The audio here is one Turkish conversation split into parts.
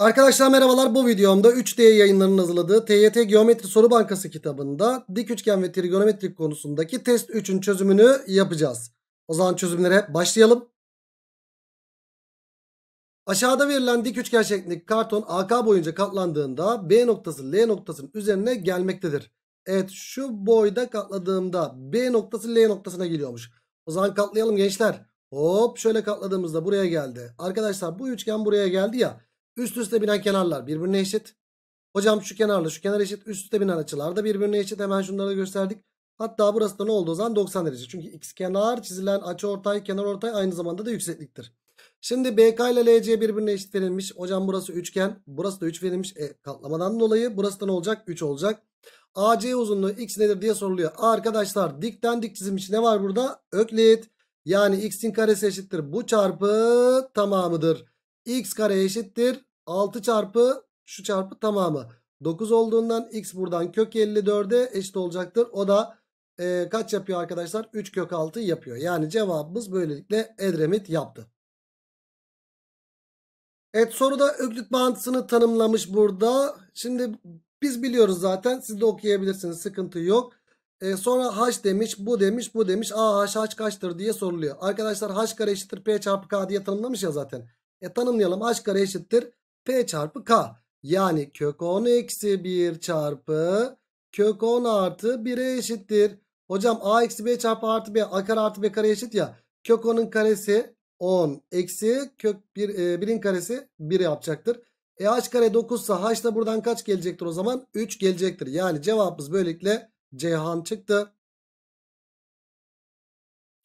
Arkadaşlar merhabalar bu videomda 3D yayınlarının hazırladığı TYT Geometri Soru Bankası kitabında dik üçgen ve trigonometrik konusundaki test 3'ün çözümünü yapacağız. O zaman çözümlere başlayalım. Aşağıda verilen dik üçgen şeklindeki karton AK boyunca katlandığında B noktası L noktasının üzerine gelmektedir. Evet şu boyda katladığımda B noktası L noktasına geliyormuş. O zaman katlayalım gençler. Hop şöyle katladığımızda buraya geldi. Arkadaşlar bu üçgen buraya geldi ya. Üst üste binen kenarlar birbirine eşit. Hocam şu kenarla şu kenar eşit. Üst üste binen açılar da birbirine eşit. Hemen şunları da gösterdik. Hatta burası da ne olduğu zaman 90 derece. Çünkü x kenar çizilen açı ortay kenar ortay aynı zamanda da yüksekliktir. Şimdi BK ile LC birbirine eşit verilmiş. Hocam burası üçgen. Burası da 3 verilmiş. E, katlamadan dolayı burası da ne olacak? 3 olacak. AC uzunluğu x nedir diye soruluyor. Arkadaşlar dikten dik çizilmiş ne var burada? Öklit. Yani x'in karesi eşittir. Bu çarpı tamamıdır. x kare eşittir. 6 çarpı şu çarpı tamamı. 9 olduğundan x buradan kök 54'e eşit olacaktır. O da e, kaç yapıyor arkadaşlar? 3 kök 6 yapıyor. Yani cevabımız böylelikle Edremit yaptı. Evet soruda öklüt bağıntısını tanımlamış burada. Şimdi biz biliyoruz zaten. Siz de okuyabilirsiniz. Sıkıntı yok. E, sonra h demiş, bu demiş, bu demiş. A h h kaçtır diye soruluyor. Arkadaşlar h kare eşittir p çarpı k diye tanımlamış ya zaten. E tanımlayalım. h kare eşittir P çarpı K. Yani kök 10 eksi 1 çarpı kök 10 artı 1'e eşittir. Hocam A eksi B çarpı artı B a kare artı B kare eşit ya. Kök 10'un karesi 10 eksi kök 1, 1'in e, karesi 1 yapacaktır. E h kare 9 ise h da buradan kaç gelecektir o zaman? 3 gelecektir. Yani cevabımız böylelikle Ceyhan çıktı.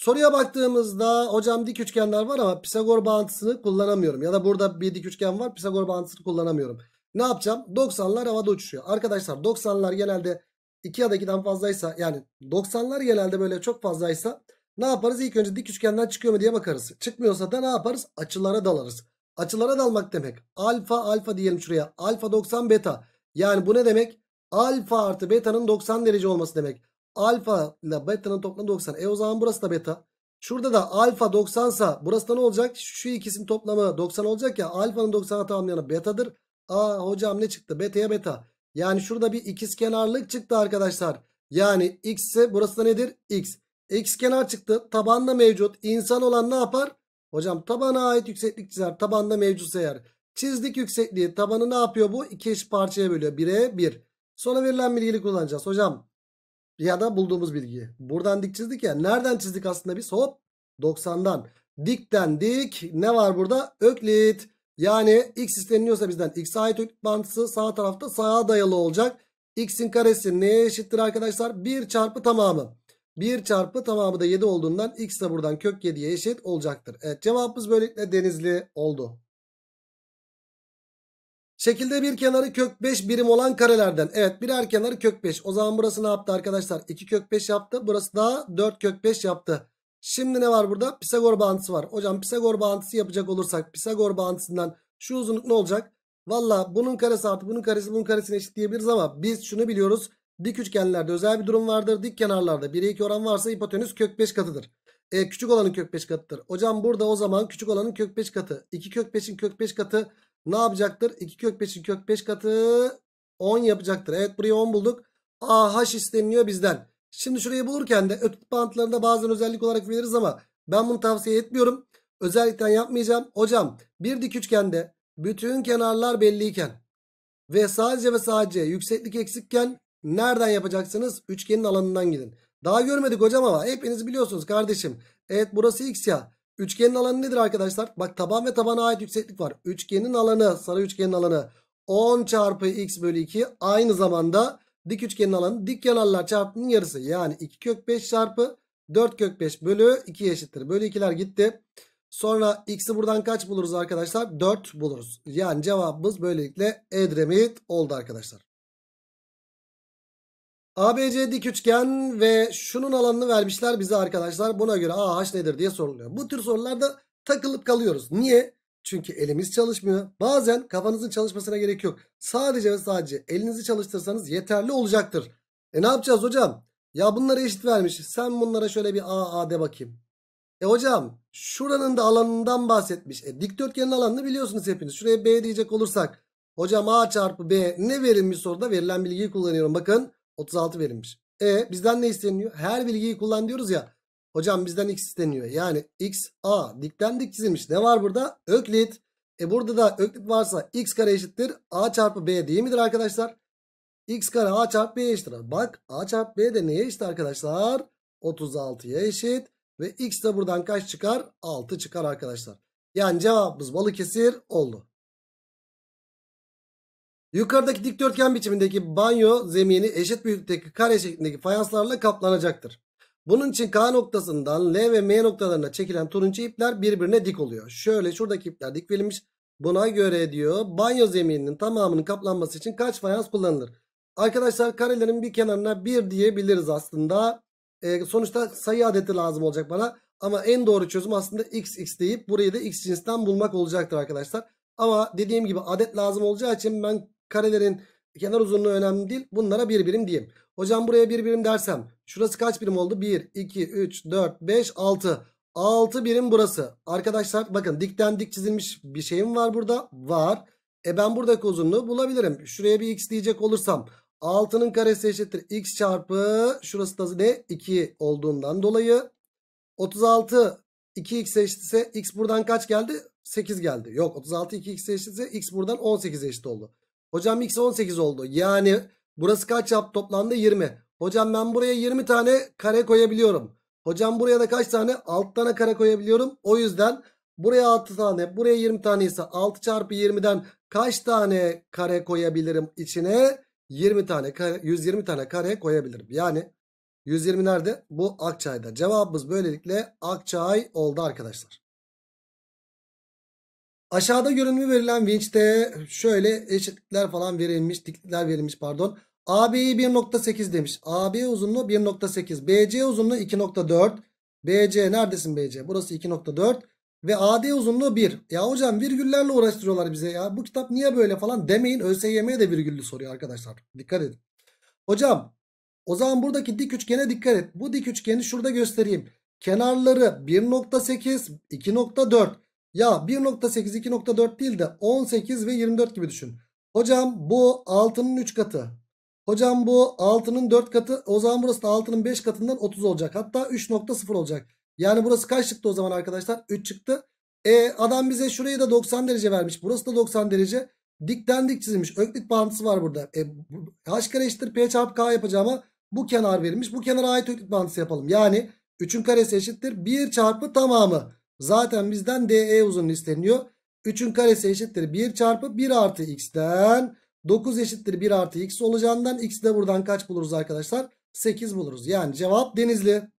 Soruya baktığımızda hocam dik üçgenler var ama Pisagor bağıntısını kullanamıyorum. Ya da burada bir dik üçgen var Pisagor bağıntısını kullanamıyorum. Ne yapacağım? 90'lar havada uçuşuyor. Arkadaşlar 90'lar genelde 2 ya da 2'den fazlaysa yani 90'lar genelde böyle çok fazlaysa ne yaparız? İlk önce dik üçgenden çıkıyor mu diye bakarız. Çıkmıyorsa da ne yaparız? Açılara dalarız. Açılara dalmak demek. Alfa alfa diyelim şuraya. Alfa 90 beta. Yani bu ne demek? Alfa artı beta'nın 90 derece olması demek alfa ile beta'nın toplamı 90. E o zaman burası da beta. Şurada da alfa 90 sa burası da ne olacak? Şu ikisinin toplamı 90 olacak ya. Alfanın 90'a tamamlayanı beta'dır. Aa hocam ne çıktı? Beta'ya beta. Yani şurada bir ikiz kenarlık çıktı arkadaşlar. Yani x ise burası da nedir? X. X kenar çıktı. Tabanda mevcut. İnsan olan ne yapar? Hocam tabana ait yükseklik çizer. Tabanda mevcutsa eğer. Çizdik yüksekliği. Tabanı ne yapıyor bu? İki eşit parçaya bölüyor. 1'e 1. Bir. Sonra verilen bilgiyi kullanacağız. Hocam ya da bulduğumuz bilgiyi. Buradan dik çizdik ya. Nereden çizdik aslında biz? Hop 90'dan. Dikten dik. Ne var burada? Öklit. Yani x isteniyorsa bizden x'e ait öklit bağıntısı sağ tarafta sağa dayalı olacak. x'in karesi neye eşittir arkadaşlar? 1 çarpı tamamı. 1 çarpı tamamı da 7 olduğundan x de buradan kök 7'ye eşit olacaktır. Evet cevabımız böylelikle denizli oldu. Şekilde bir kenarı kök 5 birim olan karelerden. Evet birer kenarı kök 5. O zaman burası ne yaptı arkadaşlar? 2 kök 5 yaptı. Burası da 4 kök 5 yaptı. Şimdi ne var burada? Pisagor bağıntısı var. Hocam Pisagor bağıntısı yapacak olursak Pisagor bağıntısından şu uzunluk ne olacak? Valla bunun karesi artı bunun karesi bunun karesine eşit diyebiliriz ama biz şunu biliyoruz. Dik üçgenlerde özel bir durum vardır. Dik kenarlarda 1'e 2 oran varsa hipotenüs kök 5 katıdır. E, küçük olanın kök 5 katıdır. Hocam burada o zaman küçük olanın kök 5 katı. 2 kök 5'in kök 5 katı ne yapacaktır? 2 kök 5'in kök 5 katı 10 yapacaktır. Evet buraya 10 bulduk. AH isteniliyor bizden. Şimdi şurayı bulurken de ötüt bantlarında bazen özellik olarak veririz ama ben bunu tavsiye etmiyorum. Özellikle yapmayacağım. Hocam bir dik üçgende bütün kenarlar belliyken ve sadece ve sadece yükseklik eksikken nereden yapacaksınız? Üçgenin alanından gidin. Daha görmedik hocam ama hepiniz biliyorsunuz kardeşim. Evet burası x ya. Üçgenin alanı nedir arkadaşlar? Bak taban ve tabana ait yükseklik var. Üçgenin alanı, sarı üçgenin alanı 10 çarpı x bölü 2 aynı zamanda dik üçgenin alanı dik kenarlar çarpımının yarısı. Yani 2 kök 5 çarpı 4 kök 5 bölü 2 eşittir. Bölü 2'ler gitti. Sonra x'i buradan kaç buluruz arkadaşlar? 4 buluruz. Yani cevabımız böylelikle Edremit oldu arkadaşlar. ABC dik üçgen ve şunun alanını vermişler bize arkadaşlar. Buna göre AH nedir diye soruluyor. Bu tür sorularda takılıp kalıyoruz. Niye? Çünkü elimiz çalışmıyor. Bazen kafanızın çalışmasına gerek yok. Sadece ve sadece elinizi çalıştırsanız yeterli olacaktır. E ne yapacağız hocam? Ya bunlara eşit vermiş. Sen bunlara şöyle bir A, de bakayım. E hocam şuranın da alanından bahsetmiş. E dikdörtgenin alanını biliyorsunuz hepiniz. Şuraya B diyecek olursak. Hocam A çarpı B ne verilmiş soruda verilen bilgiyi kullanıyorum. Bakın 36 verilmiş. E bizden ne isteniyor? Her bilgiyi kullan diyoruz ya. Hocam bizden x isteniyor. Yani x a dikten dik çizilmiş. Ne var burada? Öklit. E burada da öklit varsa x kare eşittir a çarpı b değil midir arkadaşlar? x kare a çarpı b eşittir. Bak a çarpı b de neye eşit arkadaşlar? 36'ya eşit. Ve x de buradan kaç çıkar? 6 çıkar arkadaşlar. Yani cevabımız Balıkesir oldu. Yukarıdaki dikdörtgen biçimindeki banyo zemini eşit büyüklükteki kare şeklindeki fayanslarla kaplanacaktır. Bunun için K noktasından L ve M noktalarına çekilen turuncu ipler birbirine dik oluyor. Şöyle şuradaki ipler dik verilmiş. Buna göre diyor banyo zemininin tamamının kaplanması için kaç fayans kullanılır? Arkadaşlar karelerin bir kenarına 1 diyebiliriz aslında. Ee, sonuçta sayı adeti lazım olacak bana. Ama en doğru çözüm aslında x x deyip burayı da x cinsinden bulmak olacaktır arkadaşlar. Ama dediğim gibi adet lazım olacağı için ben Karelerin kenar uzunluğu önemli değil. Bunlara bir birim diyeyim. Hocam buraya bir birim dersem. Şurası kaç birim oldu? 1, 2, 3, 4, 5, 6. 6 birim burası. Arkadaşlar bakın dikten dik çizilmiş bir şeyim var burada. Var. E ben buradaki uzunluğu bulabilirim. Şuraya bir x diyecek olursam 6'nın karesi eşittir x çarpı şurası da ne 2 olduğundan dolayı 36 2x eşitse x buradan kaç geldi? 8 geldi. Yok 36 2x eşitse x buradan 18 eşit oldu. Hocam x 18 oldu. Yani burası kaç yaptı toplamda 20. Hocam ben buraya 20 tane kare koyabiliyorum. Hocam buraya da kaç tane? 6 tane kare koyabiliyorum. O yüzden buraya 6 tane, buraya 20 tane ise 6 çarpı 20'den kaç tane kare koyabilirim içine? 20 tane kare, 120 tane kare koyabilirim. Yani 120 nerede? Bu Akçay'da. Cevabımız böylelikle Akçay oldu arkadaşlar. Aşağıda görünümü verilen vinçte şöyle eşitlikler falan verilmiş. Diklikler verilmiş pardon. AB'yi 1.8 demiş. AB uzunluğu 1.8. BC uzunluğu 2.4. BC neredesin BC? Burası 2.4. Ve AD uzunluğu 1. Ya hocam virgüllerle uğraştırıyorlar bize ya. Bu kitap niye böyle falan demeyin. ÖSYM'ye de virgüllü soruyor arkadaşlar. Dikkat edin. Hocam o zaman buradaki dik üçgene dikkat et. Bu dik üçgeni şurada göstereyim. Kenarları 1.8, 2.4. Ya 1.8 2.4 değil de 18 ve 24 gibi düşün. Hocam bu 6'nın 3 katı. Hocam bu 6'nın 4 katı. O zaman burası da 6'nın 5 katından 30 olacak. Hatta 3.0 olacak. Yani burası kaç çıktı o zaman arkadaşlar? 3 çıktı. E, adam bize şurayı da 90 derece vermiş. Burası da 90 derece. Dikten dik çizilmiş. Öklit bağıntısı var burada. E, h kare eşittir p çarpı k yapacağıma bu kenar verilmiş. Bu kenara ait öklit bağıntısı yapalım. Yani 3'ün karesi eşittir 1 çarpı tamamı. Zaten bizden DE uzunluğu isteniyor. 3'ün karesi eşittir 1 çarpı 1 artı x'ten 9 eşittir 1 artı x olacağından x de buradan kaç buluruz arkadaşlar? 8 buluruz. Yani cevap denizli.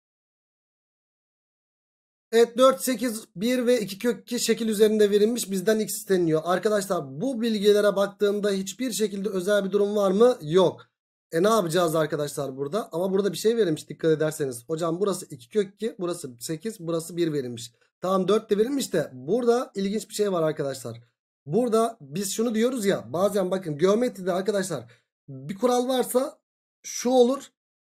Evet 4, 8, 1 ve 2 kök 2 şekil üzerinde verilmiş bizden x isteniyor. Arkadaşlar bu bilgilere baktığımda hiçbir şekilde özel bir durum var mı? Yok. E ne yapacağız arkadaşlar burada? Ama burada bir şey verilmiş dikkat ederseniz. Hocam burası 2 kök 2, burası 8, burası 1 verilmiş. Tamam 4 de verilmiş de burada ilginç bir şey var arkadaşlar. Burada biz şunu diyoruz ya bazen bakın geometride arkadaşlar bir kural varsa şu olur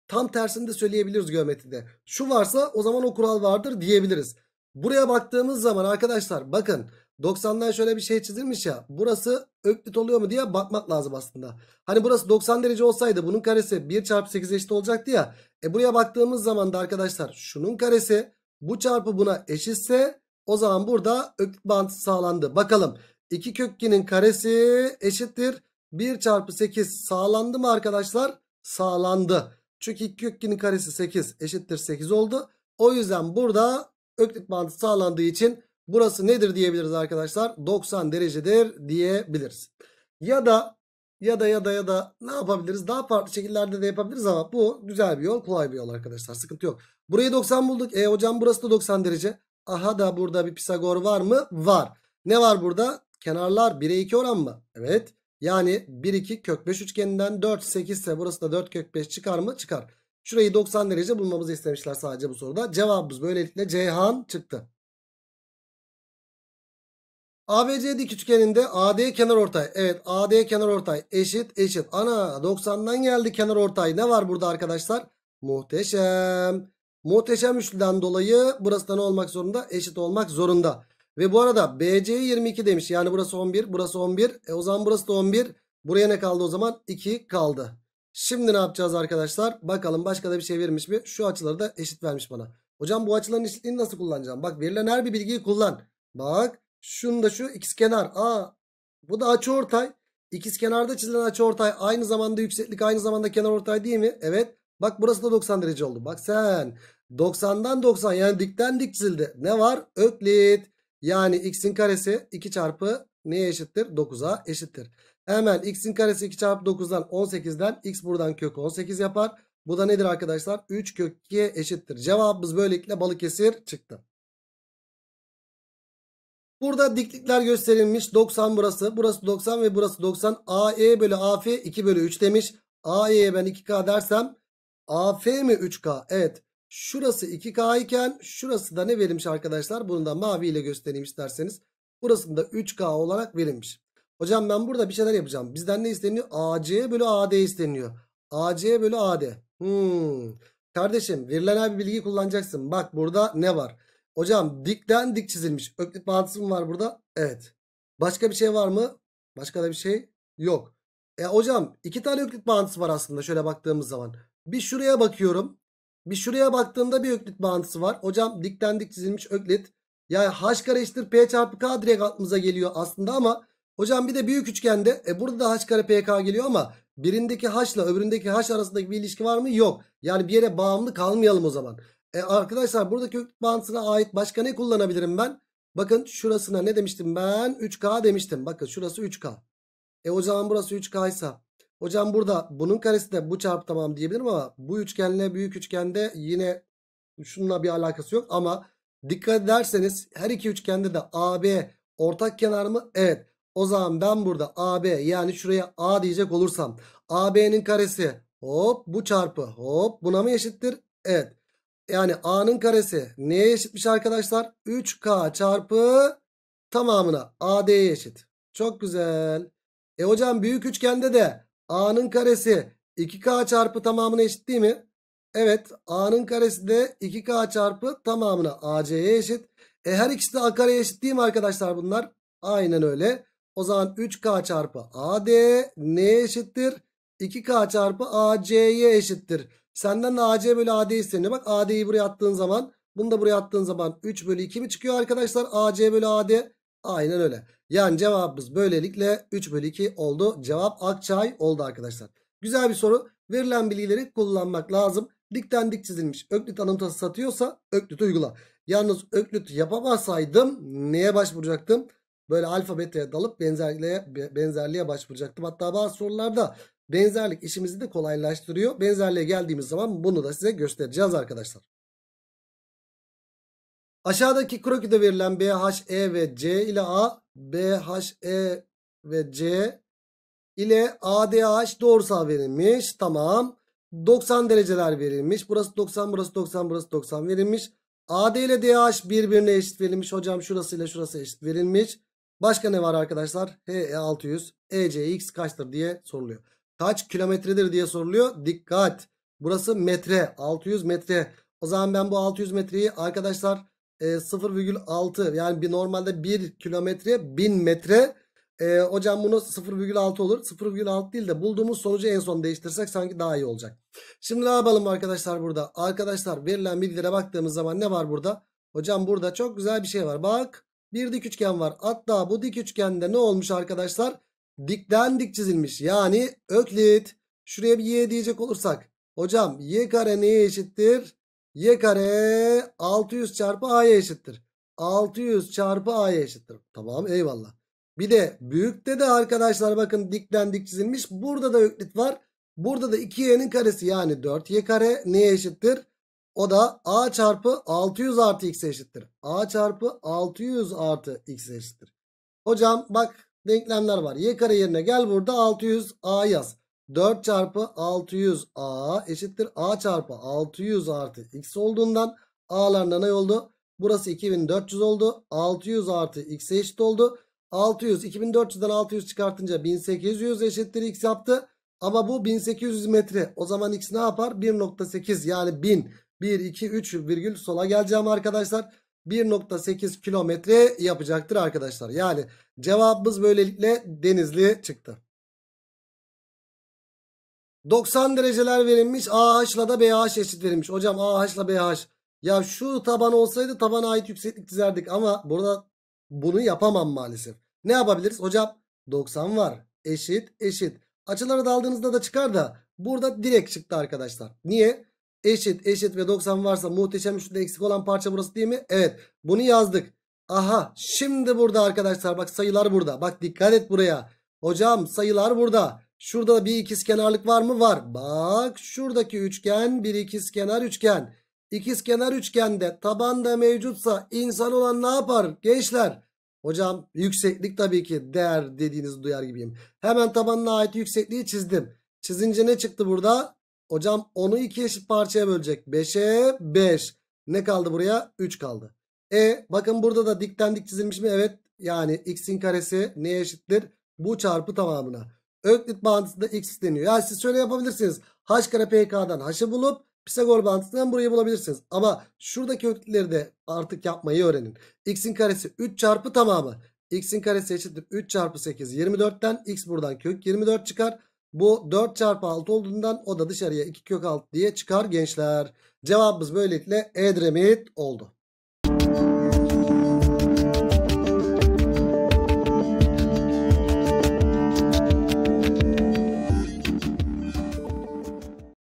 tam tersini de söyleyebiliriz geometride. Şu varsa o zaman o kural vardır diyebiliriz. Buraya baktığımız zaman arkadaşlar bakın 90'dan şöyle bir şey çizilmiş ya. Burası öklit oluyor mu diye bakmak lazım aslında. Hani burası 90 derece olsaydı bunun karesi 1 çarpı 8 eşit olacaktı ya. E buraya baktığımız zaman da arkadaşlar şunun karesi bu çarpı buna eşitse o zaman burada öklit bağıntısı sağlandı. Bakalım 2 kök karesi eşittir. 1 çarpı 8 sağlandı mı arkadaşlar? Sağlandı. Çünkü 2 kök karesi 8 eşittir 8 oldu. O yüzden burada öklit bağıntısı sağlandığı için burası nedir diyebiliriz arkadaşlar? 90 derecedir diyebiliriz. Ya da ya da ya da ya da ne yapabiliriz? Daha farklı şekillerde de yapabiliriz ama bu güzel bir yol. Kolay bir yol arkadaşlar. Sıkıntı yok. Burayı 90 bulduk. E hocam burası da 90 derece. Aha da burada bir Pisagor var mı? Var. Ne var burada? Kenarlar 1'e 2 oran mı? Evet. Yani 1 2 kök 5 üçgeninden 4 8 ise burası da 4 kök 5 çıkar mı? Çıkar. Şurayı 90 derece bulmamızı istemişler sadece bu soruda. Cevabımız böylelikle Ceyhan çıktı. ABC'deki üçgeninde AD kenarortay. Evet AD kenarortay eşit eşit. Ana 90'dan geldi kenarortay. Ne var burada arkadaşlar? Muhteşem. Muhteşem üçlüden dolayı burası da ne olmak zorunda? Eşit olmak zorunda. Ve bu arada BC 22 demiş. Yani burası 11, burası 11. E o zaman burası da 11. Buraya ne kaldı o zaman? 2 kaldı. Şimdi ne yapacağız arkadaşlar? Bakalım başka da bir şey vermiş mi? Şu açıları da eşit vermiş bana. Hocam bu açıların eşitliğini nasıl kullanacağım? Bak verilen her bir bilgiyi kullan. Bak şunu da şu x kenar a. Bu da açı ortay. İkiz kenarda çizilen açı ortay aynı zamanda yükseklik aynı zamanda kenar ortay değil mi? Evet. Bak burası da 90 derece oldu. Bak sen 90'dan 90 yani dikten dik çizildi. Ne var? Öklit. Yani x'in karesi 2 çarpı neye eşittir? 9'a eşittir. Hemen x'in karesi 2 çarpı 9'dan 18'den x buradan kök 18 yapar. Bu da nedir arkadaşlar? 3 kök 2'ye eşittir. Cevabımız böylelikle Balıkesir çıktı. Burada diklikler gösterilmiş. 90 burası. Burası 90 ve burası 90. AE bölü AF 2 bölü 3 demiş. AE'ye ben 2K dersem AF mi 3K? Evet. Şurası 2K iken şurası da ne verilmiş arkadaşlar? Bunu da mavi ile göstereyim isterseniz. Burasında 3K olarak verilmiş. Hocam ben burada bir şeyler yapacağım. Bizden ne isteniyor? AC bölü AD isteniyor. AC bölü AD. Hmm. Kardeşim verilen bir bilgi kullanacaksın. Bak burada ne var? Hocam dikten dik çizilmiş. Öklit bağıntısı mı var burada? Evet. Başka bir şey var mı? Başka da bir şey yok. E hocam iki tane öklit bağıntısı var aslında şöyle baktığımız zaman. Bir şuraya bakıyorum. Bir şuraya baktığımda bir öklit bağıntısı var. Hocam dikten dik çizilmiş öklit. Yani h kare eşittir p çarpı k direkt aklımıza geliyor aslında ama hocam bir de büyük üçgende e burada da h kare pk geliyor ama birindeki h ile öbüründeki h arasındaki bir ilişki var mı? Yok. Yani bir yere bağımlı kalmayalım o zaman. E arkadaşlar buradaki bantına ait başka ne kullanabilirim ben? Bakın şurasına ne demiştim ben? 3K demiştim. Bakın şurası 3K. E o zaman burası 3K ise. Hocam burada bunun karesi de bu çarpı tamam diyebilirim ama bu üçgenle büyük üçgende yine şununla bir alakası yok. Ama dikkat ederseniz her iki üçgende de AB ortak kenar mı? Evet. O zaman ben burada AB yani şuraya A diyecek olursam AB'nin karesi hop bu çarpı hop buna mı eşittir? Evet yani A'nın karesi neye eşitmiş arkadaşlar? 3K çarpı tamamına AD'ye eşit. Çok güzel. E hocam büyük üçgende de A'nın karesi 2K çarpı tamamına eşit değil mi? Evet A'nın karesi de 2K çarpı tamamına AC'ye eşit. E her ikisi de A kareye eşit değil mi arkadaşlar bunlar? Aynen öyle. O zaman 3K çarpı AD neye eşittir? 2K çarpı AC'ye eşittir. Senden de AC bölü AD isteniyor. Bak AD'yi buraya attığın zaman bunu da buraya attığın zaman 3 bölü 2 mi çıkıyor arkadaşlar? AC bölü AD. Aynen öyle. Yani cevabımız böylelikle 3 bölü 2 oldu. Cevap Akçay oldu arkadaşlar. Güzel bir soru. Verilen bilgileri kullanmak lazım. Dikten dik çizilmiş öklüt anımtası satıyorsa öklüt uygula. Yalnız öklüt yapamasaydım neye başvuracaktım? Böyle alfabeteye dalıp benzerliğe, benzerliğe başvuracaktım. Hatta bazı sorularda Benzerlik işimizi de kolaylaştırıyor. Benzerliğe geldiğimiz zaman bunu da size göstereceğiz arkadaşlar. Aşağıdaki krokide verilen BHE ve C ile A, BHE ve C ile ADH doğrusal verilmiş. Tamam. 90 dereceler verilmiş. Burası 90, burası 90, burası 90 verilmiş. AD ile DH birbirine eşit verilmiş. Hocam şurası ile şurası eşit verilmiş. Başka ne var arkadaşlar? HE 600, ECX kaçtır diye soruluyor kaç kilometredir diye soruluyor. Dikkat. Burası metre. 600 metre. O zaman ben bu 600 metreyi arkadaşlar e, 0,6 yani bir normalde 1 kilometre 1000 metre. E, hocam bunu 0,6 olur. 0,6 değil de bulduğumuz sonucu en son değiştirsek sanki daha iyi olacak. Şimdi ne yapalım arkadaşlar burada? Arkadaşlar verilen bilgilere baktığımız zaman ne var burada? Hocam burada çok güzel bir şey var. Bak bir dik üçgen var. Hatta bu dik üçgende ne olmuş arkadaşlar? dikten dik çizilmiş. Yani öklit. Şuraya bir y diyecek olursak. Hocam y kare neye eşittir? y kare 600 çarpı a'ya eşittir. 600 çarpı a'ya eşittir. Tamam eyvallah. Bir de büyükte de arkadaşlar bakın dikten dik çizilmiş. Burada da öklit var. Burada da 2y'nin karesi yani 4y kare neye eşittir? O da a çarpı 600 artı x eşittir. a çarpı 600 artı x eşittir. Hocam bak denklemler var. Y kare yerine gel burada 600A yaz. 4 çarpı 600A eşittir A çarpı 600 artı X olduğundan A'larına ne oldu? Burası 2400 oldu. 600 artı X'e eşit oldu. 600 2400'den 600 çıkartınca 1800 eşittir X yaptı. Ama bu 1800 metre. O zaman X ne yapar? 1.8 yani 1000. 1, 2, 3 virgül sola geleceğim arkadaşlar. 1.8 kilometre yapacaktır arkadaşlar. Yani cevabımız böylelikle Denizli çıktı. 90 dereceler verilmiş. AH ile de BH eşit verilmiş. Hocam AH ile BH. Ya şu taban olsaydı tabana ait yükseklik çizerdik. Ama burada bunu yapamam maalesef. Ne yapabiliriz? Hocam 90 var. Eşit eşit. Açıları da aldığınızda da çıkar da burada direkt çıktı arkadaşlar. Niye? eşit eşit ve 90 varsa muhteşem üçlüde eksik olan parça burası değil mi? Evet bunu yazdık. Aha şimdi burada arkadaşlar bak sayılar burada. Bak dikkat et buraya. Hocam sayılar burada. Şurada bir ikiz kenarlık var mı? Var. Bak şuradaki üçgen bir ikiz kenar üçgen. İkiz kenar üçgende tabanda mevcutsa insan olan ne yapar gençler? Hocam yükseklik tabii ki değer dediğinizi duyar gibiyim. Hemen tabanına ait yüksekliği çizdim. Çizince ne çıktı burada? Hocam 10'u 2 eşit parçaya bölecek. 5'e 5. Ne kaldı buraya? 3 kaldı. E bakın burada da dikten dik çizilmiş mi? Evet. Yani x'in karesi neye eşittir? Bu çarpı tamamına. Öklit bağıntısında x deniyor. Yani siz şöyle yapabilirsiniz. h kare pk'dan h'ı bulup Pisagor bağıntısından burayı bulabilirsiniz. Ama şuradaki ökütleri de artık yapmayı öğrenin. x'in karesi 3 çarpı tamamı. x'in karesi eşittir 3 çarpı 8 24'ten x buradan kök 24 çıkar. Bu 4 çarpı 6 olduğundan o da dışarıya 2 kök 6 diye çıkar gençler. Cevabımız böylelikle Edremit oldu.